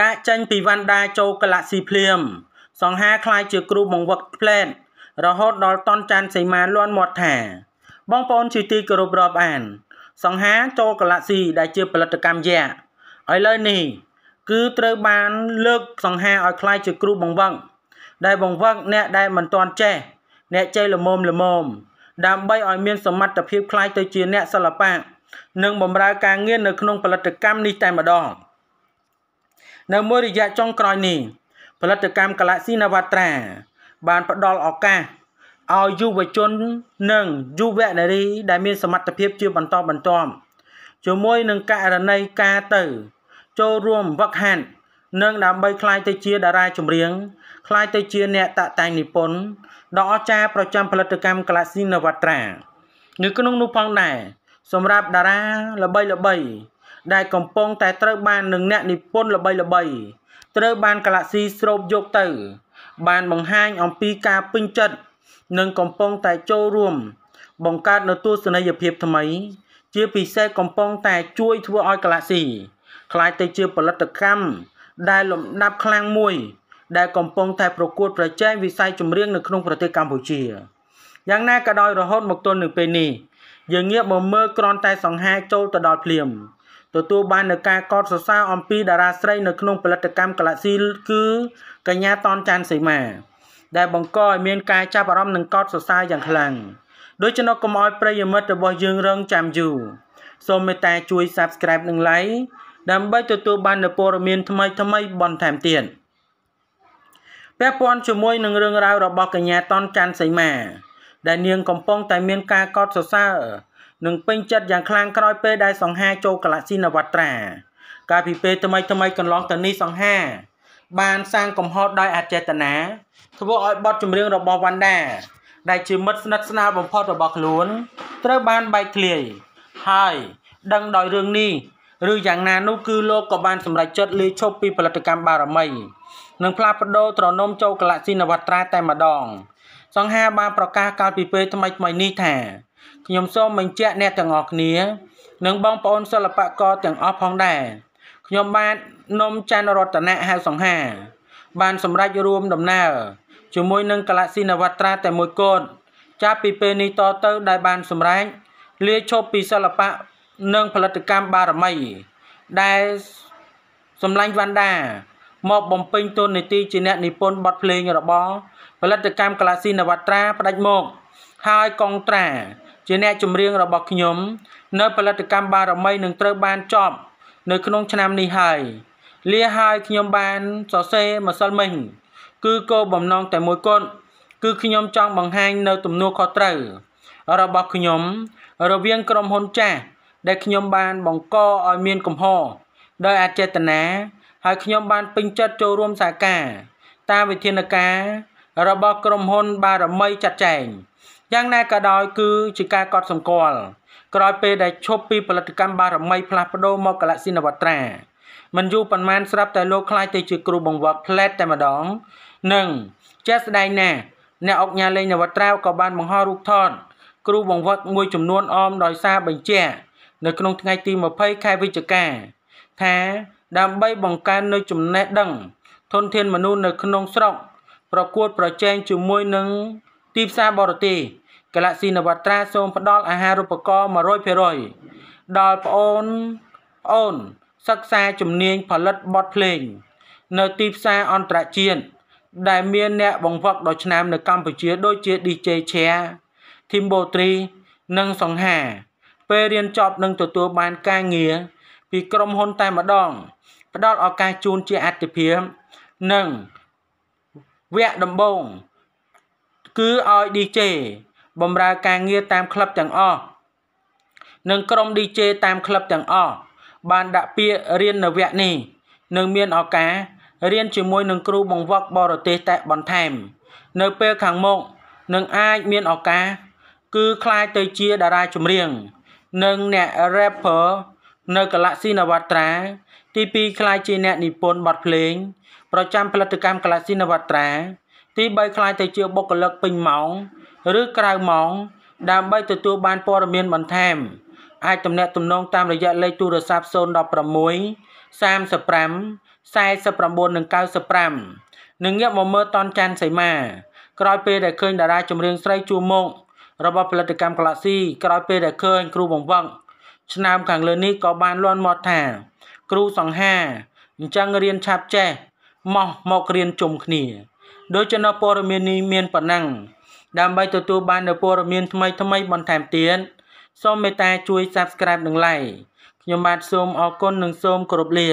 ចាកចេញពីវណ្ណដាចូលកឡាស៊ីភ្លាមសង្ហាคล้ายជាគ្រូបង្វឹកផ្លែតរហូតដល់តនចាន់សីមាលន់មាត់ថា បងប្អូនជាទីគោរពរាប់អានសង្ហាចូលកឡាស៊ីដែលជាផលិតកម្មយ៉ាឥឡូវនេះគឺត្រូវបានលើកសង្ហាឲ្យคล้ายជាគ្រូបង្វឹកដែលបង្វឹកអ្នកដែលមិនទាន់ចេះអ្នកចេះល្មមល្មមដើម្បីឲ្យមានសមត្ថភាពคล้ายទៅជាអ្នកសិល្បៈនិងបម្រើការងារនៅក្នុងផលិតកម្មនេះតែម្ដង។នៅមួយរយៈចុងក្រោយនេះ ផលិតកម្ម Galaxy Navatra បានផ្ដល់ឱកាសឲ្យយុវជន និងយុវនារីដែលមានសមត្ថភាព ជាបន្តបន្ទាប់ជាមួយនឹងករណីការទៅ ចូលរួមវឹកហាត់និងដើម្បីក្លាយទៅជាតារាចម្រៀងក្លាយទៅជាអ្នកតាក់តែងនិពន្ធដ៏អស្ចារ្យប្រចាំ ផលិតកម្ម Galaxy Navatra នៅក្នុងនោះផងដែរសម្រាប់តារាល្បីល្បីដែលកំពុងតែត្រូវបាននឹងអ្នកនិពន្ធល្បីៗត្រូវបានកាឡាក់ស៊ីស្រូបយកទៅ បានបង្ហាញអំពីការពេញចិត្តនិងកំពុងតែចូលរួម បង្កើតនូវទស្សនីយភាពថ្មី ជាពិសេសកំពុងតែ ជួយធ្វើឲ្យកាឡាក់ស៊ីខ្លាយទៅជាផលិតកម្មដែលលំដាប់ខ្លាំងមួយ ដែលកំពុងតែប្រកួតប្រជែងវិស័យចម្រៀងនៅក្នុងប្រទេសកម្ពុជាយ៉ាងណាក៏ដោយរហូតមកទល់នឹងពេលនេះយើងងាកមកមើលក្រន់តែសង្ហាចូលទៅដល់ភ្លាមទទួលបាននូវការកោតសរសើរអំពីតារាស្រីនៅក្នុងផលិតកម្ម Galaxy គឺ កញ្ញាតនច័ន្ទសីមាដែលបង្កឲ្យមានការចាប់អារម្មណ៍និងកោតសរសើរយ៉ាងខ្លាំងដូច្នោះកុំឲ្យប្រិយមិត្តរបស់យើងរងចាំយូរសូមមេត្តាជួយ Subscribe និង Like ដើម្បីទទួលបាននូវព័ត៌មានថ្មីថ្មីបន្ថែមទៀតពាក់ព័ន្ធជាមួយនឹងរឿងរ៉ាវរបស់កញ្ញាតនច័ន្ទសីមាដែលនាងកំពុងតែមានការកោតសរសើរនិងពេញចិត្តយ៉ាងខ្លាំងក្រោយពេលដែលសង្ហាចូលកលាស៊ីនវត្រា កាលពីពេលថ្មីថ្មីកន្លងទៅនេះសង្ហាបានសាងកំហុសដោយអចេតនាធ្វើឲ្យបទចម្រៀងរបស់វ៉ាន់ដា ដែលជាមិត្តស្និទ្ធស្នាលបំផុតរបស់ខ្លួនត្រូវបានបែកធ្លាយហើយដឹងដោយរឿងនេះឬយ៉ាងណានោះគឺលោកក៏បានសម្រេចចិត្តលាឈប់ពីផលិតកម្មបារមីនិងផ្លាស់ប្ដូរត្រនំចូលកលាស៊ីនវត្រាតែម្ដង សង្ហាបាន ប្រកាសកាលពីពេលថ្មីថ្មីនេះថាខ្ញុំសូមបញ្ជាក់អ្នកទាំងអស់គ្នា និងបងប្អូនសិល្បករទាំងអស់ផងដែរខ្ញុំបាទនំច័ន្ទរតនៈហៅសង្ហាបានសម្រេចរួមដំណើរជាមួយនឹងកាឡាស៊ីនវត្រា តែមួយគត់ចាប់ពីពេលនេះតទៅ ដែលបានសម្រេចលាឈប់ពីសិល្បៈនិងផលិតកម្មបារមីដែលសម្លាញ់វណ្ដាមកបំពេញតួនាទីជាអ្នកនិពន្ធបទភ្លេងរបស់ផលិតកម្មកាឡាស៊ីនវត្រាផ្ដាច់មកហើយកងត្រាជាអ្នកចម្រៀងរបស់ខ្ញុំ នៅផលិតកម្មបារមីនឹងត្រូវបានចប់ នៅក្នុងឆ្នាំនេះហើយ លាហើយខ្ញុំបានសរសេរម្សិលមិញគឺគោលបំណងតែមួយគត់គឺខ្ញុំចង់បង្ហាញនៅ ទំនួលខុសត្រូវរបស់ខ្ញុំរវាងក្រុមហ៊ុនចាស់ដែលខ្ញុំបានបង្កឲ្យមានកំហុសដោយអចេតនាហើយខ្ញុំបានពេញចិត្តចូលរួមសហការតាមវិធានការ របស់ក្រុមហ៊ុន បារមីចាត់ចែងយ៉ាងណាក៏ដោយគឺជាការកត់សម្គាល់ក្រោយពេលដែលឈប់ពីផលិតកម្មបារមី ផ្លាស់ប្ដូរមកកាឡាស៊ីនវត្រាមិនយូរប៉ុន្មានស្រាប់តែលោកខ្លាយទៅជាគ្រូបង្វឹកផ្លែតតែម្ដងនិងជាស្ដែងណាស់អ្នកអុកញ៉ាលេងនវត្រាវក៏បានបង្ហោះរូបថតគ្រូបង្វឹកមួយចំនួនអម ដោយសារបញ្ជាក់នៅក្នុងថ្ងៃ ទី20ខែវិច្ឆិកាថាដើម្បីបង្កើននូវចំណេះដឹង ធនធានមនុស្សនៅ ក្នុងស្រុកប្រកួតប្រជែងជាមួយនឹងទីផ្សារបរទេស Galaxy Navatra សូមផ្ដល់អាហារូបករណ៍100%ដល់ប្អូនប្អូនសិក្សាជំនាញផលិតបទភ្លេងនៅទីផ្សារអន្តរជាតិដែលមានអ្នកបង្វឹកដល់ឆ្នាំ នៅកម្ពុជា ដូចជា DJ Chair Timbotri និងសង្ហាពេលរៀនចប់ នឹង ទទួលបានការងារពី ក្រុមហ៊ុនតែម្ដង ផ្ដល់ឱកាសជូនជាអតិភិបនិងវគ្គដំបូងគឺឲ្យ DJ បម្រើការងារតាមក្លឹបទាំងអស់និងក្រុម DJ តាមក្លឹបទាំងអស់បានដាក់ពាក្យរៀននៅវគ្គនេះនឹងមានឱកាសរៀនជាមួយនឹងគ្រូបង្វឹកបរទេសតែបន្ថែម នៅពេលខាងមុខនឹងអាចមានឱកាសគឺคล้ายទៅជាតារាចម្រៀង និងអ្នក rapper នៅកឡាស៊ីនវត្រាទី2คล้ายជាអ្នកនិពន្ធបទភ្លេង ប្រចាំផលិតកម្មកឡាស៊ីនវត្រាទី3คล้ายទៅជាបុគ្គលិកពេញម៉ោងឬក្រៅម៉ោងដើម្បីទទួល បានព័ត៌មានបន្ថែមអាចទំនាក់ទំនងតាមរយៈលេខទូរស័ព្ទ016 35 49និង95និងងាកមកមើលតនច័ន្ទសីមា ក្រោយពេលដែលឃើញតារាចម្រៀងស្រីជួមុខរបស់ផលិតកម្មក្លាស៊ីក្រោយពេលដែលឃើញគ្រូបង្វឹកឆ្នាំខាងលើនេះក៏បានលន់មាត់ថា គ្រូសង្ហាអញ្ចឹងរៀនឆាប់ចេះមកមករៀនជុំគ្នាដូចជានៅព័ត៌មាននេះមានប៉ុណ្ណឹងដើម្បីទទួលបាននូវព័ត៌មានថ្មីៗបន្ថែមទៀតសូមមេត្តាជួយ Subscribe និង Like ខ្ញុំបាទសូមអរគុណនិងសូមគោរពលា